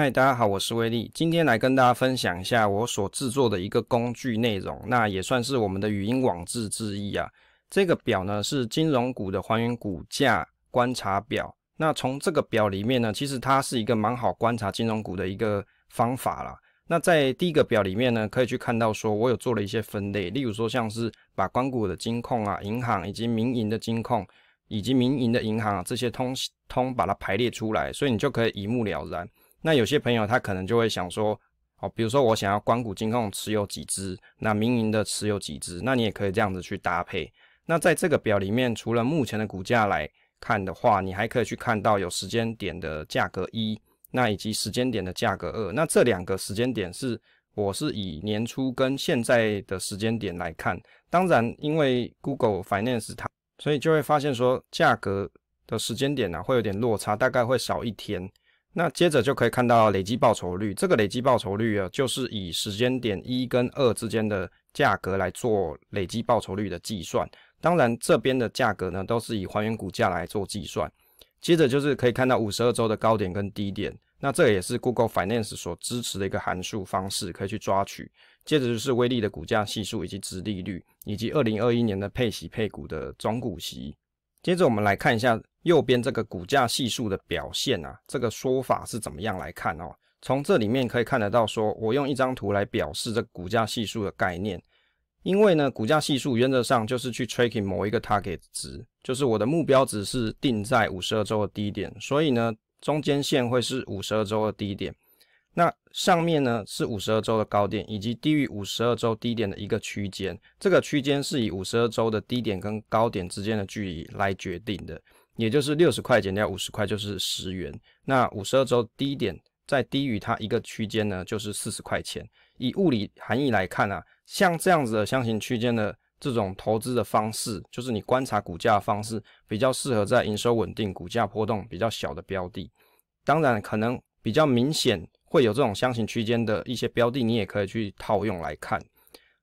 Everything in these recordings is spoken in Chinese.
嗨，大家好，我是威利，今天来跟大家分享一下我所制作的一个工具内容，那也算是我们的语音网志之一啊。这个表呢是金融股的还原股价观察表，那从这个表里面呢，其实它是一个蛮好观察金融股的一个方法了。那在第一个表里面呢，可以去看到说我有做了一些分类，例如说像是把关股的金控啊、银行以及民营的金控以及民营的银行啊，这些通通把它排列出来，所以你就可以一目了然。那有些朋友他可能就会想说，哦，比如说我想要光谷金控持有几只，那民营的持有几只，那你也可以这样子去搭配。那在这个表里面，除了目前的股价来看的话，你还可以去看到有时间点的价格一，那以及时间点的价格二。那这两个时间点是我是以年初跟现在的时间点来看，当然因为 Google Finance 它，所以就会发现说价格的时间点呢会有点落差，大概会少一天。那接着就可以看到累计报酬率，这个累计报酬率啊，就是以时间点一跟二之间的价格来做累计报酬率的计算。当然，这边的价格呢都是以还原股价来做计算。接着就是可以看到五十二周的高点跟低点，那这也是 Google Finance 所支持的一个函数方式，可以去抓取。接着就是威力的股价系数以及殖利率，以及二零二一年的配息配股的总股息。接着我们来看一下。右边这个股价系数的表现啊，这个说法是怎么样来看哦？从这里面可以看得到，说我用一张图来表示这股价系数的概念，因为呢，股价系数原则上就是去 tracking 某一个 target 值，就是我的目标值是定在五十二周的低点，所以呢，中间线会是五十二周的低点，那上面呢是五十二周的高点，以及低于五十二周低点的一个区间，这个区间是以五十二周的低点跟高点之间的距离来决定的。也就是六十块减掉五十块，就是十元。那五十二周低点再低于它一个区间呢，就是四十块钱。以物理含义来看啊，像这样子的箱型区间的这种投资的方式，就是你观察股价方式比较适合在营收稳定、股价波动比较小的标的。当然，可能比较明显会有这种箱型区间的一些标的，你也可以去套用来看。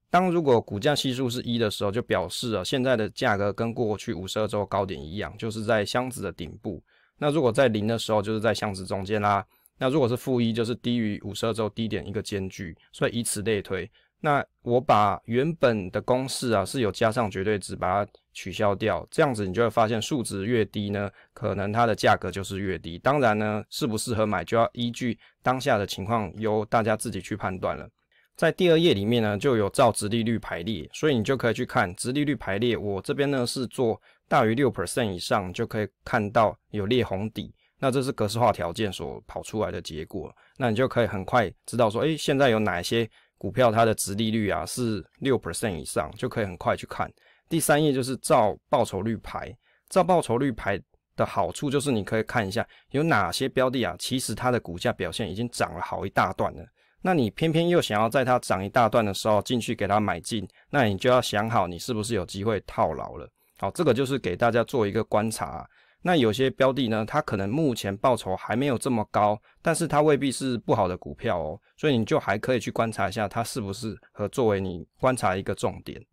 当如果股价系数是一的时候，就表示啊现在的价格跟过去五十二周高点一样，就是在箱子的顶部。那如果在零的时候，就是在箱子中间啦。那如果是负一，就是低于五十二周低点一个间距。所以以此类推。那我把原本的公式啊是有加上绝对值，把它取消掉。这样子你就会发现数值越低呢，可能它的价格就是越低。当然呢，适不适合买就要依据当下的情况，由大家自己去判断了。在第二页里面呢，就有照直利率排列，所以你就可以去看直利率排列。我这边呢是做大于六 percent 以上，就可以看到有裂红底。那这是格式化条件所跑出来的结果，那你就可以很快知道说，哎，现在有哪些股票它的值利率啊是六 percent 以上，就可以很快去看。第三页就是照报酬率排，照报酬率排的好处就是你可以看一下有哪些标的啊，其实它的股价表现已经涨了好一大段了。那你偏偏又想要在它涨一大段的时候进去给它买进，那你就要想好你是不是有机会套牢了。好，这个就是给大家做一个观察。那有些标的呢，它可能目前报酬还没有这么高，但是它未必是不好的股票哦，所以你就还可以去观察一下它是不是合作为你观察一个重点。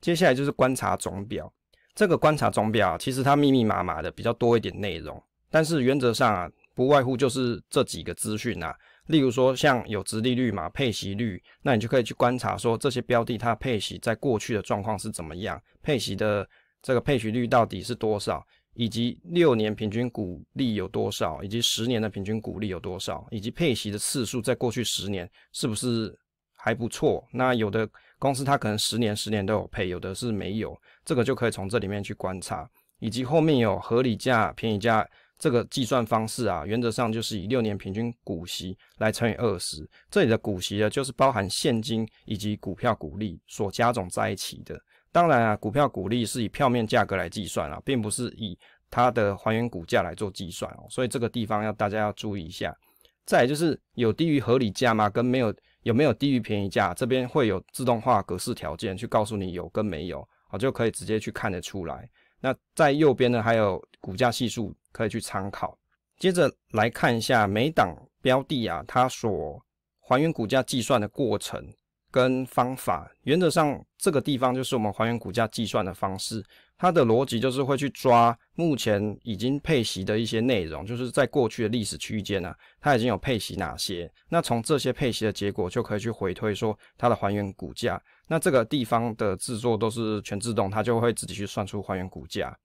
接下来就是观察总表，这个观察总表其实它密密麻麻的比较多一点内容，但是原则上啊，不外乎就是这几个资讯啊。例如说，像有殖利率嘛，配息率，那你就可以去观察说，这些标的它配息在过去的状况是怎么样，配息的这个配息率到底是多少，以及六年平均股利有多少，以及十年的平均股利有多少，以及配息的次数在过去十年是不是还不错？那有的公司它可能十年十年都有配，有的是没有，这个就可以从这里面去观察，以及后面有合理价、便宜价。这个计算方式啊，原则上就是以六年平均股息来乘以二十。这里的股息呢，就是包含现金以及股票股利所加总在一起的。当然啊，股票股利是以票面价格来计算啊，并不是以它的还原股价来做计算哦。所以这个地方要大家要注意一下。再就是有低于合理价吗？跟没有有没有低于便宜价？这边会有自动化格式条件去告诉你有跟没有，好就可以直接去看得出来。那在右边呢，还有股价系数可以去参考。接着来看一下每档标的啊，它所还原股价计算的过程。跟方法，原则上这个地方就是我们还原股价计算的方式，它的逻辑就是会去抓目前已经配息的一些内容，就是在过去的历史区间呢，它已经有配息哪些，那从这些配息的结果就可以去回推说它的还原股价。那这个地方的制作都是全自动，它就会自己去算出还原股价。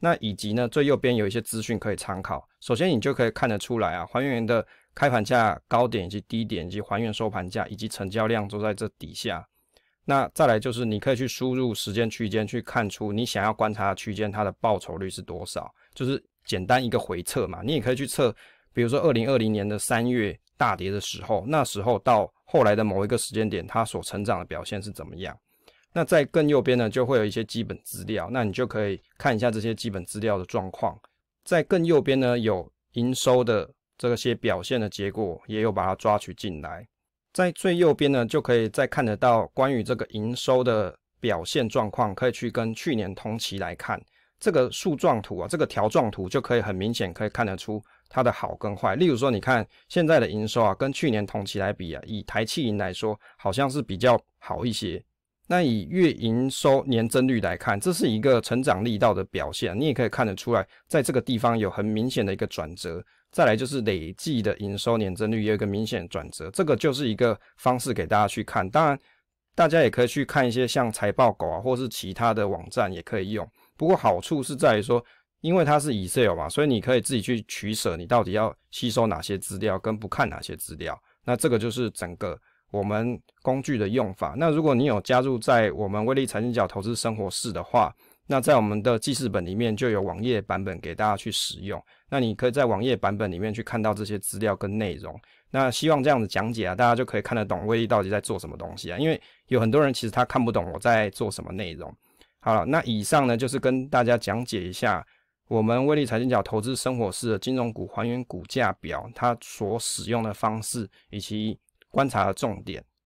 那以及呢，最右边有一些资讯可以参考，首先你就可以看得出来啊，还原的。开盘价、高点以及低点以及还原收盘价以及成交量都在这底下。那再来就是你可以去输入时间区间，去看出你想要观察的区间它的报酬率是多少。就是简单一个回测嘛，你也可以去测，比如说二零二零年的三月大跌的时候，那时候到后来的某一个时间点，它所成长的表现是怎么样？那在更右边呢，就会有一些基本资料，那你就可以看一下这些基本资料的状况。在更右边呢，有营收的。这些表现的结果也有把它抓取进来，在最右边呢，就可以再看得到关于这个营收的表现状况，可以去跟去年同期来看。这个树状图啊，这个条状图就可以很明显可以看得出它的好跟坏。例如说，你看现在的营收啊，跟去年同期来比啊，以台气营来说，好像是比较好一些。那以月营收年增率来看，这是一个成长力道的表现。你也可以看得出来，在这个地方有很明显的一个转折。再来就是累计的营收年增率也有一个明显转折，这个就是一个方式给大家去看。当然，大家也可以去看一些像财报狗啊，或是其他的网站也可以用。不过好处是在于说，因为它是 Excel 嘛，所以你可以自己去取舍，你到底要吸收哪些资料，跟不看哪些资料。那这个就是整个。我们工具的用法。那如果你有加入在我们威力财经角投资生活室的话，那在我们的记事本里面就有网页版本给大家去使用。那你可以在网页版本里面去看到这些资料跟内容。那希望这样子讲解啊，大家就可以看得懂威力到底在做什么东西啊。因为有很多人其实他看不懂我在做什么内容。好了，那以上呢就是跟大家讲解一下我们威力财经角投资生活室的金融股还原股价表，它所使用的方式以及。观察重点。